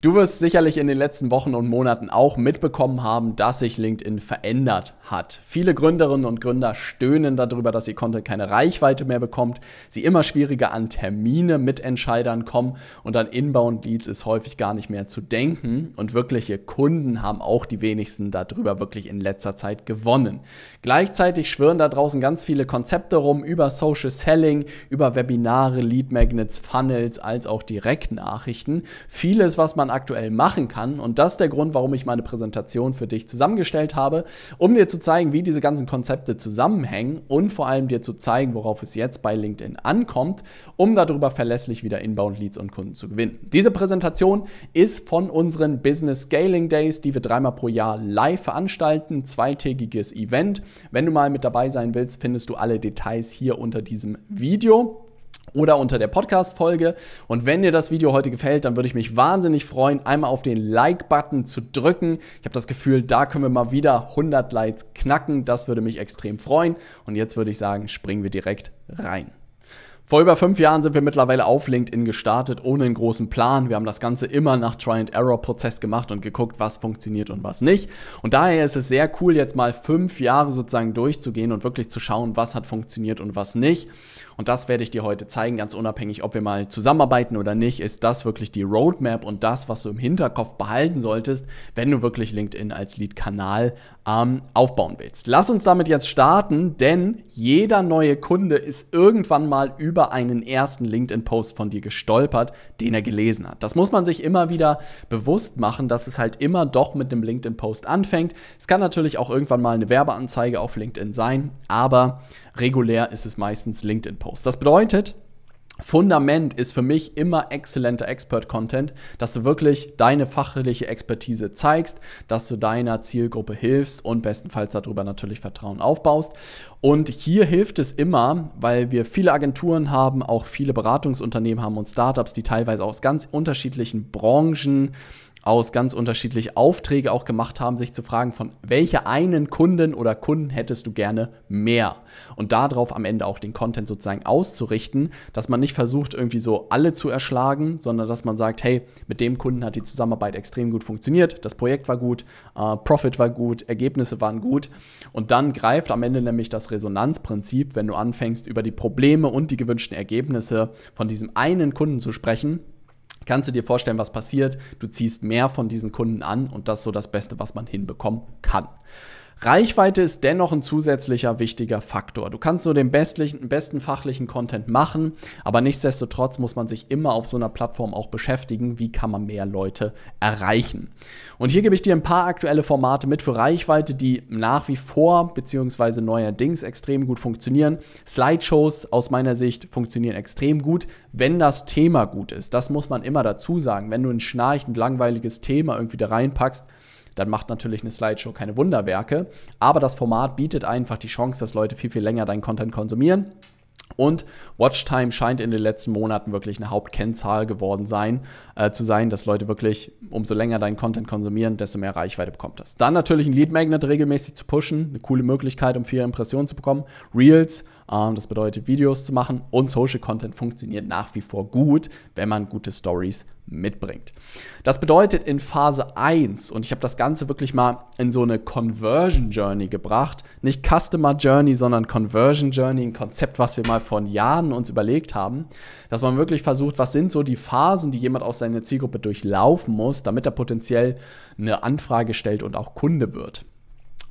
Du wirst sicherlich in den letzten Wochen und Monaten auch mitbekommen haben, dass sich LinkedIn verändert hat. Viele Gründerinnen und Gründer stöhnen darüber, dass ihr Content keine Reichweite mehr bekommt, sie immer schwieriger an Termine mit Entscheidern kommen und an Inbound Leads ist häufig gar nicht mehr zu denken und wirkliche Kunden haben auch die wenigsten darüber wirklich in letzter Zeit gewonnen. Gleichzeitig schwirren da draußen ganz viele Konzepte rum über Social Selling, über Webinare, Lead Magnets, Funnels als auch Direktnachrichten. Vieles, was man man aktuell machen kann. Und das ist der Grund, warum ich meine Präsentation für dich zusammengestellt habe, um dir zu zeigen, wie diese ganzen Konzepte zusammenhängen und vor allem dir zu zeigen, worauf es jetzt bei LinkedIn ankommt, um darüber verlässlich wieder Inbound Leads und Kunden zu gewinnen. Diese Präsentation ist von unseren Business Scaling Days, die wir dreimal pro Jahr live veranstalten, zweitägiges Event. Wenn du mal mit dabei sein willst, findest du alle Details hier unter diesem Video oder unter der Podcast-Folge. Und wenn dir das Video heute gefällt, dann würde ich mich wahnsinnig freuen, einmal auf den Like-Button zu drücken. Ich habe das Gefühl, da können wir mal wieder 100 Likes knacken. Das würde mich extrem freuen. Und jetzt würde ich sagen, springen wir direkt rein. Vor über fünf Jahren sind wir mittlerweile auf LinkedIn gestartet, ohne einen großen Plan. Wir haben das Ganze immer nach Try-and-Error-Prozess gemacht und geguckt, was funktioniert und was nicht. Und daher ist es sehr cool, jetzt mal fünf Jahre sozusagen durchzugehen und wirklich zu schauen, was hat funktioniert und was nicht. Und das werde ich dir heute zeigen, ganz unabhängig, ob wir mal zusammenarbeiten oder nicht, ist das wirklich die Roadmap und das, was du im Hinterkopf behalten solltest, wenn du wirklich LinkedIn als Lead-Kanal ähm, aufbauen willst. Lass uns damit jetzt starten, denn jeder neue Kunde ist irgendwann mal über einen ersten LinkedIn-Post von dir gestolpert, den er gelesen hat. Das muss man sich immer wieder bewusst machen, dass es halt immer doch mit einem LinkedIn-Post anfängt. Es kann natürlich auch irgendwann mal eine Werbeanzeige auf LinkedIn sein, aber Regulär ist es meistens LinkedIn-Post. Das bedeutet, Fundament ist für mich immer exzellenter Expert-Content, dass du wirklich deine fachliche Expertise zeigst, dass du deiner Zielgruppe hilfst und bestenfalls darüber natürlich Vertrauen aufbaust. Und hier hilft es immer, weil wir viele Agenturen haben, auch viele Beratungsunternehmen haben und Startups, die teilweise aus ganz unterschiedlichen Branchen aus ganz unterschiedlich Aufträge auch gemacht haben, sich zu fragen, von welcher einen Kunden oder Kunden hättest du gerne mehr? Und darauf am Ende auch den Content sozusagen auszurichten, dass man nicht versucht, irgendwie so alle zu erschlagen, sondern dass man sagt, hey, mit dem Kunden hat die Zusammenarbeit extrem gut funktioniert, das Projekt war gut, äh, Profit war gut, Ergebnisse waren gut. Und dann greift am Ende nämlich das Resonanzprinzip, wenn du anfängst, über die Probleme und die gewünschten Ergebnisse von diesem einen Kunden zu sprechen kannst du dir vorstellen, was passiert. Du ziehst mehr von diesen Kunden an und das ist so das Beste, was man hinbekommen kann. Reichweite ist dennoch ein zusätzlicher wichtiger Faktor. Du kannst nur den besten fachlichen Content machen, aber nichtsdestotrotz muss man sich immer auf so einer Plattform auch beschäftigen, wie kann man mehr Leute erreichen. Und hier gebe ich dir ein paar aktuelle Formate mit für Reichweite, die nach wie vor bzw. neuerdings extrem gut funktionieren. Slideshows aus meiner Sicht funktionieren extrem gut, wenn das Thema gut ist. Das muss man immer dazu sagen. Wenn du ein schnarchend langweiliges Thema irgendwie da reinpackst, dann macht natürlich eine Slideshow keine Wunderwerke. Aber das Format bietet einfach die Chance, dass Leute viel, viel länger deinen Content konsumieren. Und Watchtime scheint in den letzten Monaten wirklich eine Hauptkennzahl geworden sein, äh, zu sein, dass Leute wirklich, umso länger deinen Content konsumieren, desto mehr Reichweite bekommt das. Dann natürlich ein Lead Magnet regelmäßig zu pushen, eine coole Möglichkeit, um viele Impressionen zu bekommen. Reels ähm, das bedeutet, Videos zu machen und Social Content funktioniert nach wie vor gut, wenn man gute Stories mitbringt. Das bedeutet in Phase 1, und ich habe das Ganze wirklich mal in so eine Conversion Journey gebracht, nicht Customer Journey, sondern Conversion Journey, ein Konzept, was wir mal vor Jahren uns überlegt haben, dass man wirklich versucht, was sind so die Phasen, die jemand aus seiner Zielgruppe durchlaufen muss, damit er potenziell eine Anfrage stellt und auch Kunde wird.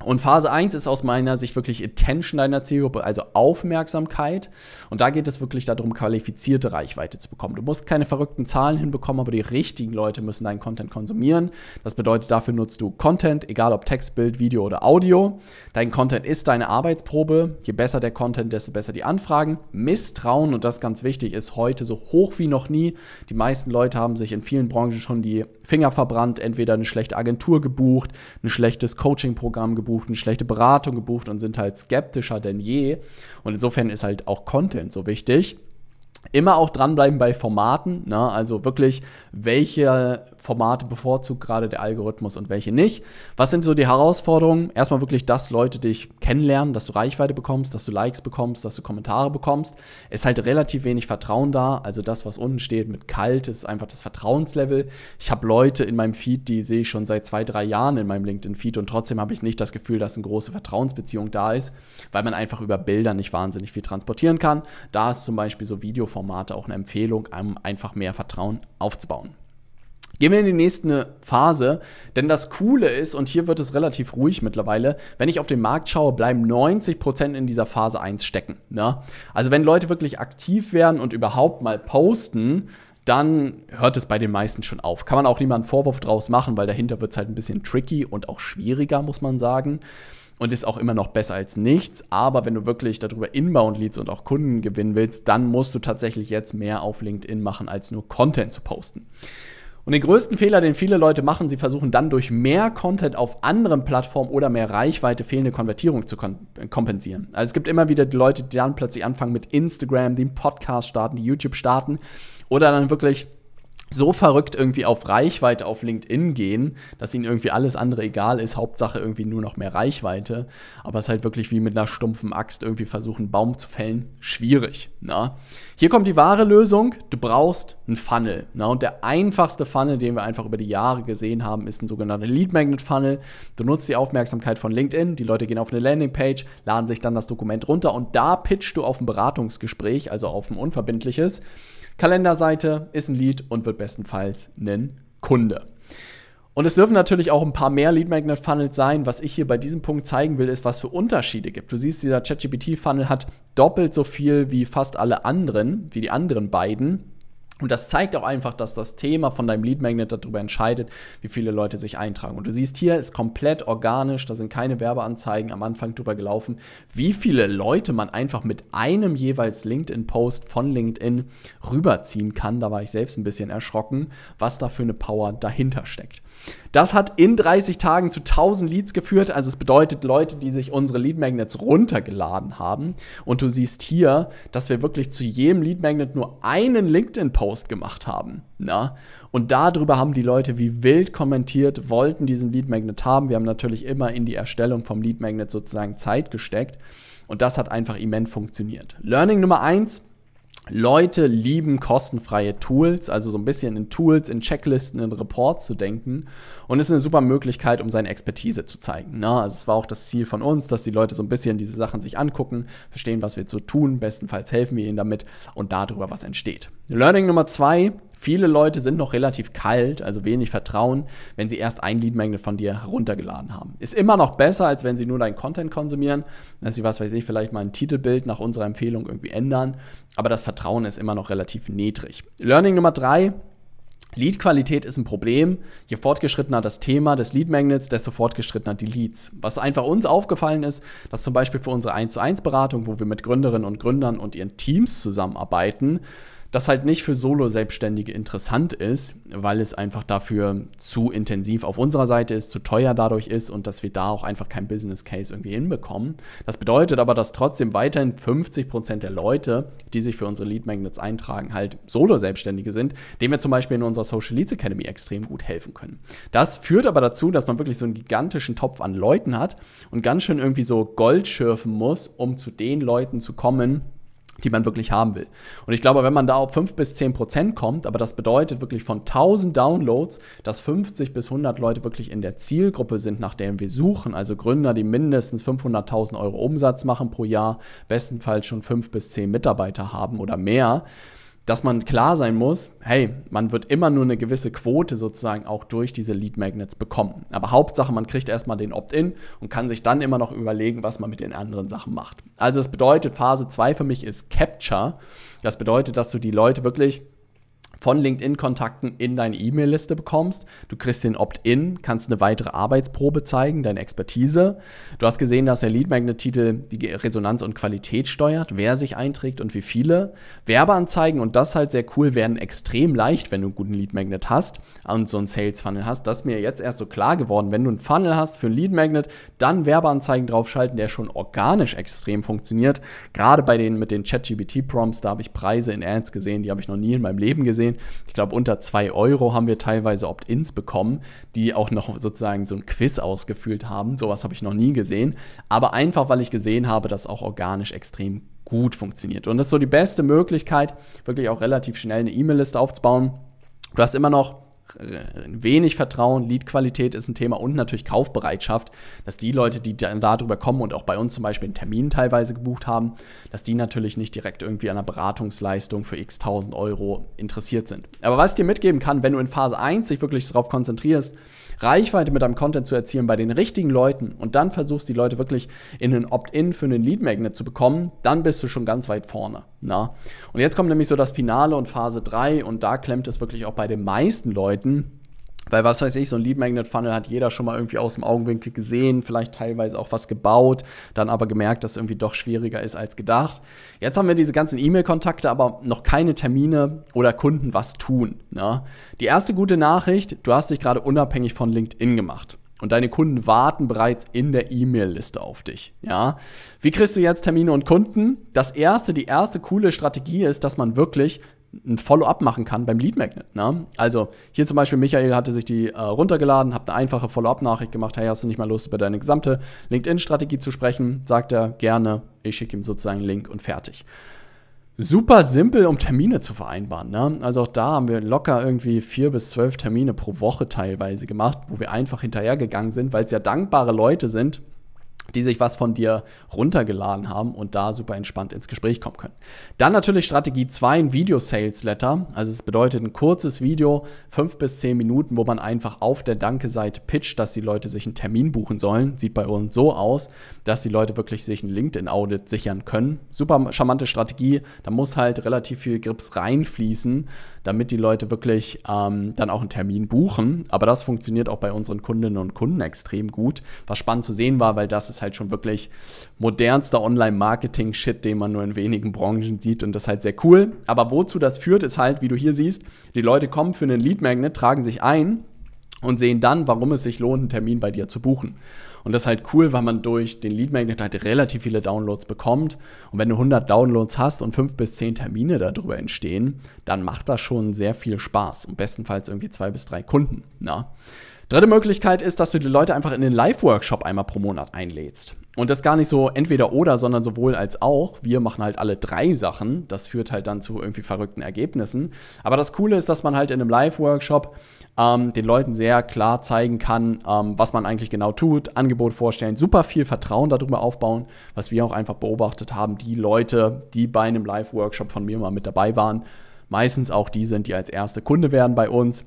Und Phase 1 ist aus meiner Sicht wirklich Attention deiner Zielgruppe, also Aufmerksamkeit. Und da geht es wirklich darum, qualifizierte Reichweite zu bekommen. Du musst keine verrückten Zahlen hinbekommen, aber die richtigen Leute müssen deinen Content konsumieren. Das bedeutet, dafür nutzt du Content, egal ob Text, Bild, Video oder Audio. Dein Content ist deine Arbeitsprobe. Je besser der Content, desto besser die Anfragen. Misstrauen, und das ganz wichtig, ist heute so hoch wie noch nie. Die meisten Leute haben sich in vielen Branchen schon die Finger verbrannt, entweder eine schlechte Agentur gebucht, ein schlechtes Coaching-Programm gebucht, eine schlechte Beratung gebucht und sind halt skeptischer denn je. Und insofern ist halt auch Content so wichtig. Immer auch dranbleiben bei Formaten, ne? also wirklich, welche Formate bevorzugt gerade der Algorithmus und welche nicht? Was sind so die Herausforderungen? Erstmal wirklich, dass Leute dich kennenlernen, dass du Reichweite bekommst, dass du Likes bekommst, dass du Kommentare bekommst. Es Ist halt relativ wenig Vertrauen da. Also das, was unten steht mit kalt, ist einfach das Vertrauenslevel. Ich habe Leute in meinem Feed, die sehe ich schon seit zwei, drei Jahren in meinem LinkedIn-Feed und trotzdem habe ich nicht das Gefühl, dass eine große Vertrauensbeziehung da ist, weil man einfach über Bilder nicht wahnsinnig viel transportieren kann. Da ist zum Beispiel so Videoformate auch eine Empfehlung, um einfach mehr Vertrauen aufzubauen. Gehen wir in die nächste Phase, denn das Coole ist, und hier wird es relativ ruhig mittlerweile, wenn ich auf den Markt schaue, bleiben 90% Prozent in dieser Phase 1 stecken. Ne? Also wenn Leute wirklich aktiv werden und überhaupt mal posten, dann hört es bei den meisten schon auf. Kann man auch niemanden Vorwurf draus machen, weil dahinter wird es halt ein bisschen tricky und auch schwieriger, muss man sagen und ist auch immer noch besser als nichts. Aber wenn du wirklich darüber Inbound-Leads und auch Kunden gewinnen willst, dann musst du tatsächlich jetzt mehr auf LinkedIn machen, als nur Content zu posten. Und den größten Fehler, den viele Leute machen, sie versuchen dann durch mehr Content auf anderen Plattformen oder mehr Reichweite fehlende Konvertierung zu äh, kompensieren. Also es gibt immer wieder die Leute, die dann plötzlich anfangen mit Instagram, den Podcast starten, die YouTube starten oder dann wirklich so verrückt irgendwie auf Reichweite auf LinkedIn gehen, dass ihnen irgendwie alles andere egal ist, Hauptsache irgendwie nur noch mehr Reichweite, aber es ist halt wirklich wie mit einer stumpfen Axt irgendwie versuchen, einen Baum zu fällen, schwierig. Na? Ne? Hier kommt die wahre Lösung, du brauchst einen Funnel. Na? Ne? Und der einfachste Funnel, den wir einfach über die Jahre gesehen haben, ist ein sogenannter Lead Magnet Funnel. Du nutzt die Aufmerksamkeit von LinkedIn, die Leute gehen auf eine Landingpage, laden sich dann das Dokument runter und da pitchst du auf ein Beratungsgespräch, also auf ein unverbindliches Kalenderseite ist ein Lead und wird bestenfalls ein Kunde. Und es dürfen natürlich auch ein paar mehr Lead Magnet Funnels sein. Was ich hier bei diesem Punkt zeigen will, ist, was für Unterschiede gibt. Du siehst, dieser ChatGPT Funnel hat doppelt so viel wie fast alle anderen, wie die anderen beiden. Und das zeigt auch einfach, dass das Thema von deinem Lead Magnet darüber entscheidet, wie viele Leute sich eintragen. Und du siehst hier, ist komplett organisch, da sind keine Werbeanzeigen am Anfang drüber gelaufen, wie viele Leute man einfach mit einem jeweils LinkedIn-Post von LinkedIn rüberziehen kann. Da war ich selbst ein bisschen erschrocken, was da für eine Power dahinter steckt. Das hat in 30 Tagen zu 1000 Leads geführt. Also es bedeutet Leute, die sich unsere Lead Magnets runtergeladen haben. Und du siehst hier, dass wir wirklich zu jedem Lead Magnet nur einen LinkedIn-Post gemacht haben. Na? Und darüber haben die Leute wie wild kommentiert, wollten diesen Lead Magnet haben. Wir haben natürlich immer in die Erstellung vom Lead Magnet sozusagen Zeit gesteckt. Und das hat einfach immens funktioniert. Learning Nummer 1. Leute lieben kostenfreie Tools, also so ein bisschen in Tools, in Checklisten, in Reports zu denken und ist eine super Möglichkeit, um seine Expertise zu zeigen. Ne? Also es war auch das Ziel von uns, dass die Leute so ein bisschen diese Sachen sich angucken, verstehen, was wir zu tun, bestenfalls helfen wir ihnen damit und darüber was entsteht. Learning Nummer zwei, Viele Leute sind noch relativ kalt, also wenig Vertrauen, wenn sie erst ein Leadmagnet von dir heruntergeladen haben. Ist immer noch besser, als wenn sie nur deinen Content konsumieren, dass sie, was weiß ich, vielleicht mal ein Titelbild nach unserer Empfehlung irgendwie ändern. Aber das Vertrauen ist immer noch relativ niedrig. Learning Nummer drei, Lead-Qualität ist ein Problem. Je fortgeschrittener das Thema des Lead-Magnets, desto fortgeschrittener die Leads. Was einfach uns aufgefallen ist, dass zum Beispiel für unsere 1 zu 1 Beratung, wo wir mit Gründerinnen und Gründern und ihren Teams zusammenarbeiten, das halt nicht für Solo-Selbstständige interessant ist, weil es einfach dafür zu intensiv auf unserer Seite ist, zu teuer dadurch ist und dass wir da auch einfach kein Business Case irgendwie hinbekommen. Das bedeutet aber, dass trotzdem weiterhin 50% Prozent der Leute, die sich für unsere Lead Magnets eintragen, halt Solo-Selbstständige sind, denen wir zum Beispiel in unserer Social Leads Academy extrem gut helfen können. Das führt aber dazu, dass man wirklich so einen gigantischen Topf an Leuten hat und ganz schön irgendwie so Gold schürfen muss, um zu den Leuten zu kommen, die man wirklich haben will. Und ich glaube, wenn man da auf 5 bis 10 Prozent kommt, aber das bedeutet wirklich von 1000 Downloads, dass 50 bis 100 Leute wirklich in der Zielgruppe sind, nach denen wir suchen, also Gründer, die mindestens 500.000 Euro Umsatz machen pro Jahr, bestenfalls schon 5 bis 10 Mitarbeiter haben oder mehr, dass man klar sein muss, hey, man wird immer nur eine gewisse Quote sozusagen auch durch diese Lead Magnets bekommen. Aber Hauptsache, man kriegt erstmal den Opt-in und kann sich dann immer noch überlegen, was man mit den anderen Sachen macht. Also das bedeutet, Phase 2 für mich ist Capture. Das bedeutet, dass du die Leute wirklich von LinkedIn-Kontakten in deine E-Mail-Liste bekommst. Du kriegst den Opt-in, kannst eine weitere Arbeitsprobe zeigen, deine Expertise. Du hast gesehen, dass der Lead Magnet-Titel die Resonanz und Qualität steuert, wer sich einträgt und wie viele. Werbeanzeigen und das ist halt sehr cool werden extrem leicht, wenn du einen guten Lead Magnet hast und so einen Sales Funnel hast. Das ist mir jetzt erst so klar geworden. Wenn du einen Funnel hast für einen Lead Magnet, dann Werbeanzeigen draufschalten, der schon organisch extrem funktioniert. Gerade bei den mit den ChatGPT-Prompts, da habe ich Preise in Ads gesehen, die habe ich noch nie in meinem Leben gesehen gesehen. Ich glaube, unter 2 Euro haben wir teilweise Opt-ins bekommen, die auch noch sozusagen so ein Quiz ausgefüllt haben. Sowas habe ich noch nie gesehen. Aber einfach, weil ich gesehen habe, dass auch organisch extrem gut funktioniert. Und das ist so die beste Möglichkeit, wirklich auch relativ schnell eine E-Mail-Liste aufzubauen. Du hast immer noch äh, wenig Vertrauen, Leadqualität ist ein Thema und natürlich Kaufbereitschaft, dass die Leute, die dann darüber kommen und auch bei uns zum Beispiel einen Termin teilweise gebucht haben, dass die natürlich nicht direkt irgendwie an einer Beratungsleistung für x tausend Euro interessiert sind. Aber was ich dir mitgeben kann, wenn du in Phase 1 dich wirklich darauf konzentrierst, Reichweite mit deinem Content zu erzielen bei den richtigen Leuten und dann versuchst, die Leute wirklich in einen Opt-in für einen Lead Magnet zu bekommen, dann bist du schon ganz weit vorne. Na? Und jetzt kommt nämlich so das Finale und Phase 3 und da klemmt es wirklich auch bei den meisten Leuten weil was weiß ich, so ein Lead Magnet Funnel hat jeder schon mal irgendwie aus dem Augenwinkel gesehen, vielleicht teilweise auch was gebaut, dann aber gemerkt, dass es irgendwie doch schwieriger ist als gedacht. Jetzt haben wir diese ganzen E-Mail-Kontakte, aber noch keine Termine oder Kunden was tun. Ne? Die erste gute Nachricht, du hast dich gerade unabhängig von LinkedIn gemacht. Und deine Kunden warten bereits in der E-Mail-Liste auf dich. Ja? Wie kriegst du jetzt Termine und Kunden? Das erste, die erste coole Strategie ist, dass man wirklich ein Follow-up machen kann beim Lead Magnet. Ne? Also hier zum Beispiel Michael hatte sich die äh, runtergeladen, habe eine einfache Follow-up-Nachricht gemacht, hey, hast du nicht mal Lust, über deine gesamte LinkedIn-Strategie zu sprechen? Sagt er gerne, ich schicke ihm sozusagen einen Link und fertig. Super simpel, um Termine zu vereinbaren. Ne? Also auch da haben wir locker irgendwie vier bis zwölf Termine pro Woche teilweise gemacht, wo wir einfach hinterhergegangen sind, weil es ja dankbare Leute sind, die sich was von dir runtergeladen haben und da super entspannt ins Gespräch kommen können. Dann natürlich Strategie 2, ein Video-Sales-Letter. Also es bedeutet ein kurzes Video, fünf bis zehn Minuten, wo man einfach auf der Danke-Seite pitcht, dass die Leute sich einen Termin buchen sollen. Sieht bei uns so aus, dass die Leute wirklich sich ein LinkedIn-Audit sichern können. Super charmante Strategie. Da muss halt relativ viel Grips reinfließen, damit die Leute wirklich ähm, dann auch einen Termin buchen. Aber das funktioniert auch bei unseren Kundinnen und Kunden extrem gut. Was spannend zu sehen war, weil das ist ist halt schon wirklich modernster Online-Marketing-Shit, den man nur in wenigen Branchen sieht und das ist halt sehr cool. Aber wozu das führt, ist halt, wie du hier siehst, die Leute kommen für einen Lead-Magnet, tragen sich ein und sehen dann, warum es sich lohnt, einen Termin bei dir zu buchen. Und das ist halt cool, weil man durch den Lead Magnet halt relativ viele Downloads bekommt. Und wenn du 100 Downloads hast und 5 bis 10 Termine darüber entstehen, dann macht das schon sehr viel Spaß. Und bestenfalls irgendwie zwei bis drei Kunden. Na? Ne? Dritte Möglichkeit ist, dass du die Leute einfach in den Live-Workshop einmal pro Monat einlädst. Und das gar nicht so entweder oder, sondern sowohl als auch. Wir machen halt alle drei Sachen. Das führt halt dann zu irgendwie verrückten Ergebnissen. Aber das Coole ist, dass man halt in einem Live-Workshop ähm, den Leuten sehr klar zeigen kann, ähm, was man eigentlich genau tut, Angebot vorstellen, super viel Vertrauen darüber aufbauen, was wir auch einfach beobachtet haben. Die Leute, die bei einem Live-Workshop von mir mal mit dabei waren, meistens auch die sind, die als erste Kunde werden bei uns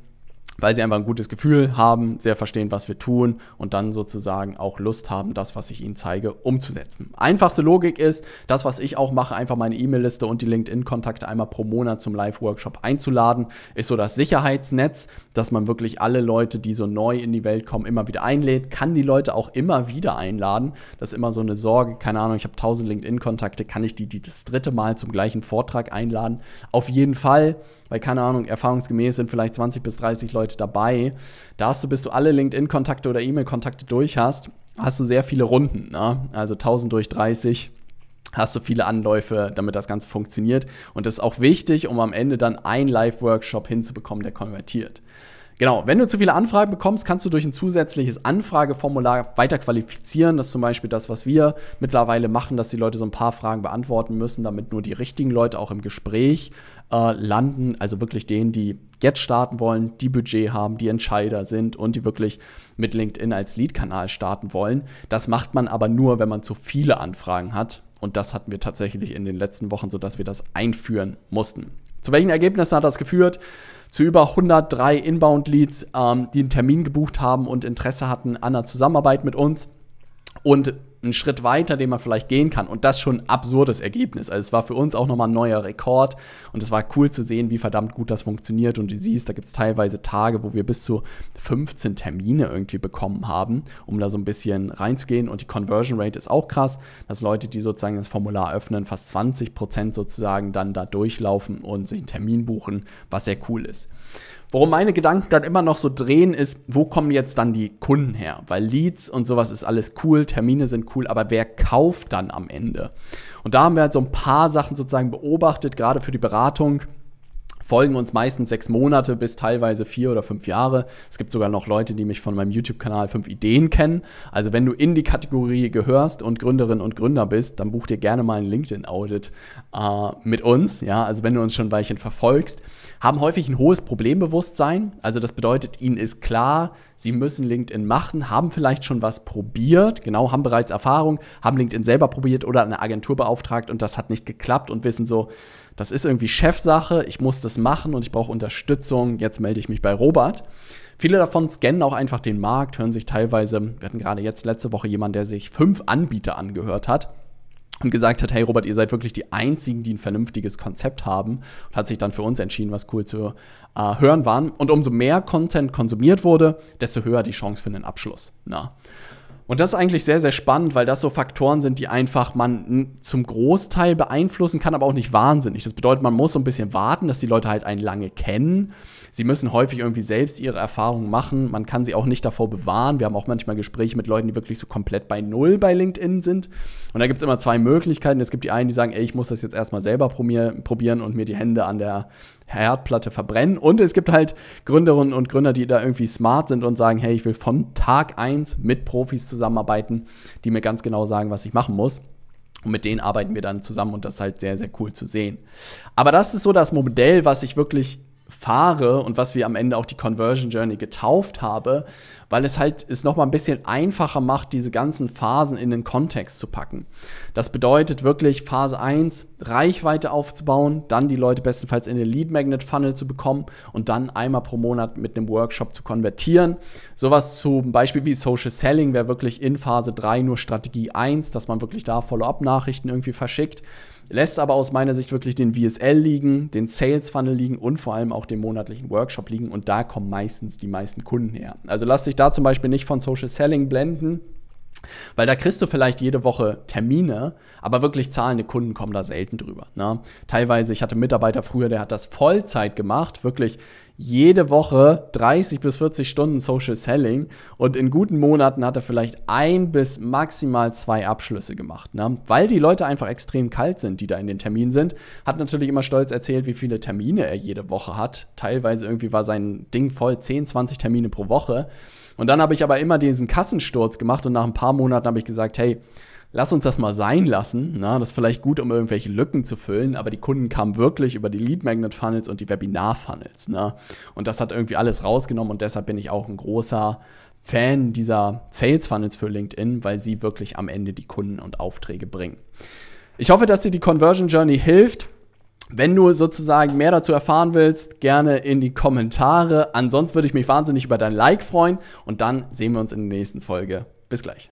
weil sie einfach ein gutes Gefühl haben, sehr verstehen, was wir tun und dann sozusagen auch Lust haben, das, was ich ihnen zeige, umzusetzen. Einfachste Logik ist, das, was ich auch mache, einfach meine E-Mail-Liste und die LinkedIn-Kontakte einmal pro Monat zum Live-Workshop einzuladen, ist so das Sicherheitsnetz, dass man wirklich alle Leute, die so neu in die Welt kommen, immer wieder einlädt, kann die Leute auch immer wieder einladen. Das ist immer so eine Sorge, keine Ahnung, ich habe 1000 LinkedIn-Kontakte, kann ich die, die das dritte Mal zum gleichen Vortrag einladen? Auf jeden Fall, weil keine Ahnung, erfahrungsgemäß sind vielleicht 20 bis 30 Leute Leute dabei. Da hast du, bis du alle LinkedIn-Kontakte oder E-Mail-Kontakte durch hast, hast du sehr viele Runden. Ne? Also 1000 durch 30 hast du viele Anläufe, damit das Ganze funktioniert. Und das ist auch wichtig, um am Ende dann einen Live-Workshop hinzubekommen, der konvertiert. Genau, wenn du zu viele Anfragen bekommst, kannst du durch ein zusätzliches Anfrageformular weiter qualifizieren. Das ist zum Beispiel das, was wir mittlerweile machen, dass die Leute so ein paar Fragen beantworten müssen, damit nur die richtigen Leute auch im Gespräch äh, landen. Also wirklich denen, die jetzt starten wollen, die Budget haben, die Entscheider sind und die wirklich mit LinkedIn als Lead-Kanal starten wollen. Das macht man aber nur, wenn man zu viele Anfragen hat. Und das hatten wir tatsächlich in den letzten Wochen, sodass wir das einführen mussten. Zu welchen Ergebnissen hat das geführt? Zu über 103 Inbound-Leads, ähm, die einen Termin gebucht haben und Interesse hatten an der Zusammenarbeit mit uns. Und einen Schritt weiter, den man vielleicht gehen kann. Und das schon ein absurdes Ergebnis. Also es war für uns auch nochmal ein neuer Rekord und es war cool zu sehen, wie verdammt gut das funktioniert. Und du siehst, da gibt es teilweise Tage, wo wir bis zu 15 Termine irgendwie bekommen haben, um da so ein bisschen reinzugehen. Und die Conversion Rate ist auch krass, dass Leute, die sozusagen das Formular öffnen, fast 20 Prozent sozusagen dann da durchlaufen und sich einen Termin buchen, was sehr cool ist. Worum meine Gedanken dann immer noch so drehen, ist, wo kommen jetzt dann die Kunden her? Weil Leads und sowas ist alles cool, Termine sind cool, aber wer kauft dann am Ende? Und da haben wir halt so ein paar Sachen sozusagen beobachtet, gerade für die Beratung folgen uns meistens sechs Monate bis teilweise vier oder fünf Jahre. Es gibt sogar noch Leute, die mich von meinem YouTube-Kanal fünf Ideen kennen. Also wenn du in die Kategorie gehörst und Gründerin und Gründer bist, dann buch dir gerne mal ein LinkedIn-Audit äh, mit uns. Ja, also wenn du uns schon ein Weilchen verfolgst, haben häufig ein hohes Problembewusstsein. Also das bedeutet, ihnen ist klar, sie müssen LinkedIn machen, haben vielleicht schon was probiert, genau, haben bereits Erfahrung, haben LinkedIn selber probiert oder eine Agentur beauftragt und das hat nicht geklappt und wissen so, das ist irgendwie Chefsache, ich muss das machen und ich brauche Unterstützung, jetzt melde ich mich bei Robert. Viele davon scannen auch einfach den Markt, hören sich teilweise, wir hatten gerade jetzt letzte Woche jemanden, der sich fünf Anbieter angehört hat und gesagt hat, hey Robert, ihr seid wirklich die Einzigen, die ein vernünftiges Konzept haben und hat sich dann für uns entschieden, was cool zu äh, hören war. Und umso mehr Content konsumiert wurde, desto höher die Chance für einen Abschluss. Na. Und das ist eigentlich sehr, sehr spannend, weil das so Faktoren sind, die einfach man zum Großteil beeinflussen kann, aber auch nicht wahnsinnig. Das bedeutet, man muss so ein bisschen warten, dass die Leute halt einen lange kennen sie müssen häufig irgendwie selbst ihre Erfahrungen machen. Man kann sie auch nicht davor bewahren. Wir haben auch manchmal Gespräche mit Leuten, die wirklich so komplett bei Null bei LinkedIn sind. Und da gibt es immer zwei Möglichkeiten. Es gibt die einen, die sagen, ey, ich muss das jetzt erstmal selber probieren und mir die Hände an der Herdplatte verbrennen. Und es gibt halt Gründerinnen und Gründer, die da irgendwie smart sind und sagen, hey, ich will von Tag 1 mit Profis zusammenarbeiten, die mir ganz genau sagen, was ich machen muss. Und mit denen arbeiten wir dann zusammen und das ist halt sehr, sehr cool zu sehen. Aber das ist so das Modell, was ich wirklich fahre und was wir am Ende auch die Conversion Journey getauft habe, weil es halt es mal ein bisschen einfacher macht, diese ganzen Phasen in den Kontext zu packen. Das bedeutet wirklich Phase 1, Reichweite aufzubauen, dann die Leute bestenfalls in den Lead Magnet Funnel zu bekommen und dann einmal pro Monat mit einem Workshop zu konvertieren. Sowas zum Beispiel wie Social Selling wäre wirklich in Phase 3 nur Strategie 1, dass man wirklich da Follow-up-Nachrichten irgendwie verschickt lässt aber aus meiner Sicht wirklich den VSL liegen, den Sales Funnel liegen und vor allem auch den monatlichen Workshop liegen und da kommen meistens die meisten Kunden her. Also lass dich da zum Beispiel nicht von Social Selling blenden. Weil da kriegst du vielleicht jede Woche Termine, aber wirklich zahlende Kunden kommen da selten drüber. Ne? Teilweise, ich hatte einen Mitarbeiter früher, der hat das Vollzeit gemacht, wirklich jede Woche 30 bis 40 Stunden Social Selling und in guten Monaten hat er vielleicht ein bis maximal zwei Abschlüsse gemacht. Ne? Weil die Leute einfach extrem kalt sind, die da in den Terminen sind, hat natürlich immer stolz erzählt, wie viele Termine er jede Woche hat. Teilweise irgendwie war sein Ding voll 10, 20 Termine pro Woche. Und dann habe ich aber immer diesen Kassensturz gemacht und nach ein paar Monaten habe ich gesagt, hey, lass uns das mal sein lassen. Na, das ist vielleicht gut, um irgendwelche Lücken zu füllen, aber die Kunden kamen wirklich über die Lead Magnet Funnels und die Webinar Funnels. Ne? Und das hat irgendwie alles rausgenommen und deshalb bin ich auch ein großer Fan dieser Sales Funnels für LinkedIn, weil sie wirklich am Ende die Kunden und Aufträge bringen. Ich hoffe, dass dir die Conversion Journey hilft. Wenn du sozusagen mehr dazu erfahren willst, gerne in die Kommentare. Ansonsten würde ich mich wahnsinnig über dein Like freuen und dann sehen wir uns in der nächsten Folge. Bis gleich.